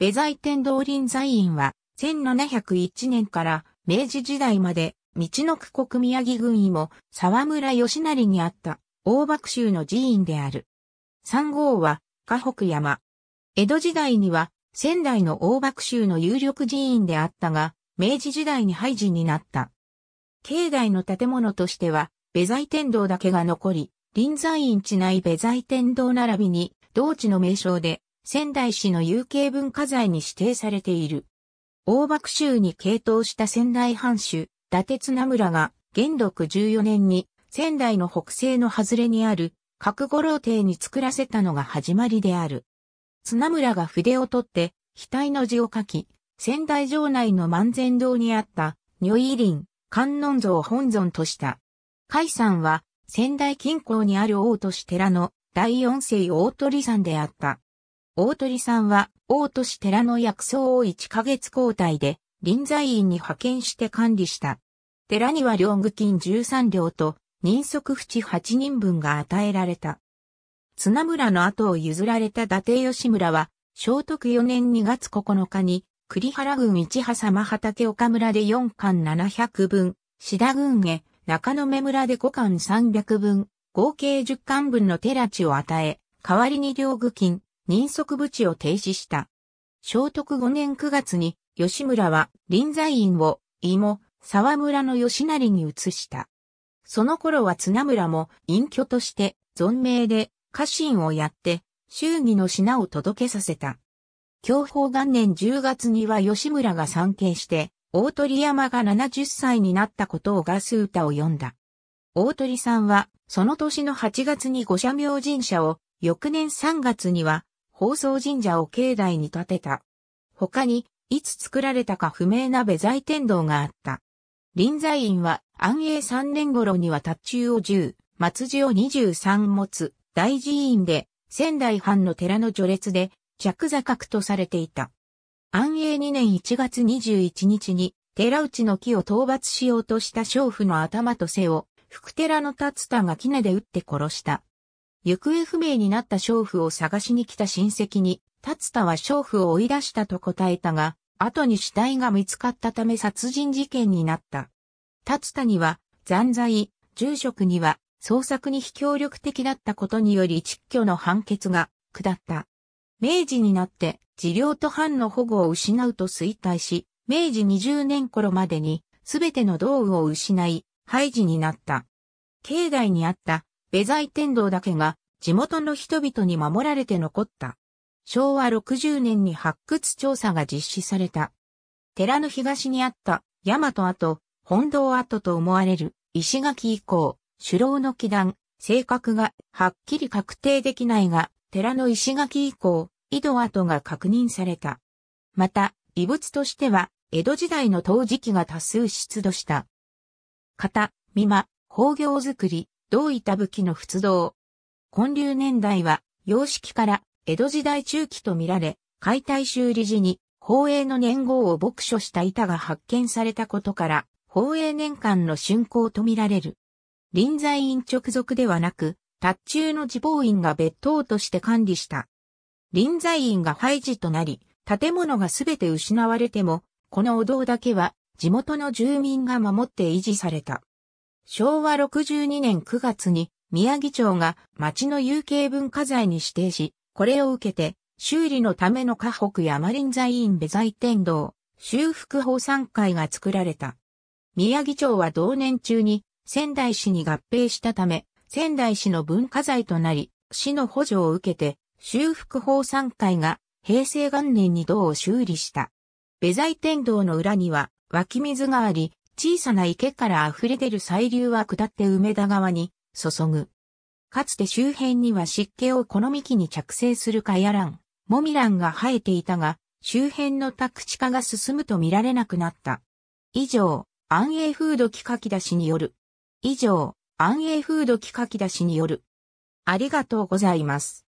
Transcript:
ベザイ天道臨在院は、1701年から明治時代まで、道の区国宮城軍医も沢村義成にあった大幕州の寺院である。3号は、河北山。江戸時代には、仙台の大幕州の有力寺院であったが、明治時代に廃寺になった。境内の建物としては、ベザイ天道だけが残り、臨済院地内ベザイ天道並びに、道地の名称で、仙台市の有形文化財に指定されている。大幕州に傾倒した仙台藩主、伊達綱村が、元禄14年に仙台の北西の外れにある角五郎邸に作らせたのが始まりである。綱村が筆を取って、額の字を書き、仙台城内の万全堂にあった、如意林、観音像を本尊とした。海山は、仙台近郊にある大市寺の第四世大鳥山であった。大鳥さんは、大都市寺の薬草を1ヶ月交代で、臨在院に派遣して管理した。寺には両具金13両と、人足淵8人分が与えられた。綱村の後を譲られた伊達吉村は、聖徳4年2月9日に、栗原郡市波様畑岡村で4巻700分、志田郡へ、中野目村で5巻300分、合計10巻分の寺地を与え、代わりに両具金、人足部地を停止した。聖徳5年9月に、吉村は臨在院を、芋、沢村の吉成に移した。その頃は綱村も隠居として、存命で、家臣をやって、衆儀の品を届けさせた。享保元年10月には吉村が参詣して、大鳥山が70歳になったことをガス歌を読んだ。大鳥さんは、その年の8月に五社明神社を、翌年3月には、宝蔵神社を境内に建てた。他に、いつ作られたか不明な部財天堂があった。臨済院は安永3年頃には達中を10、松寺を23持つ大寺院で仙台藩の寺の序列で着座格とされていた。安永2年1月21日に寺内の木を討伐しようとした娼婦の頭と背を福寺の立田が杵で撃って殺した。行方不明になった娼婦を探しに来た親戚に、達田は娼婦を追い出したと答えたが、後に死体が見つかったため殺人事件になった。達田には、残罪、住職には、捜索に非協力的だったことにより蟄居の判決が下った。明治になって、治療と藩の保護を失うと衰退し、明治20年頃までに、すべての道具を失い、廃寺になった。境内にあった米ザ天堂だけが地元の人々に守られて残った。昭和60年に発掘調査が実施された。寺の東にあった大和跡、本堂跡と思われる石垣以降、首楼の基壇、性格がはっきり確定できないが、寺の石垣以降、井戸跡が確認された。また、遺物としては、江戸時代の陶磁器が多数出土した。型、見間、工業くり、同板器の仏道。建立年代は、様式から江戸時代中期とみられ、解体修理時に、宝永の年号を牧書した板が発見されたことから、宝永年間の竣工とみられる。臨在院直属ではなく、達中の地方院が別当として管理した。臨在院が廃寺となり、建物がすべて失われても、このお堂だけは地元の住民が守って維持された。昭和62年9月に宮城町が町の有形文化財に指定し、これを受けて修理のための河北山林財院部財天堂修復法参会が作られた。宮城町は同年中に仙台市に合併したため、仙台市の文化財となり、市の補助を受けて修復法参会が平成元年に道を修理した。部財天堂の裏には湧き水があり、小さな池から溢れ出る細流は下って梅田川に注ぐ。かつて周辺には湿気を好み木に着生するかやらん、モミランが生えていたが、周辺の宅地化が進むと見られなくなった。以上、安永風土木書き出しによる。以上、安永風土木書き出しによる。ありがとうございます。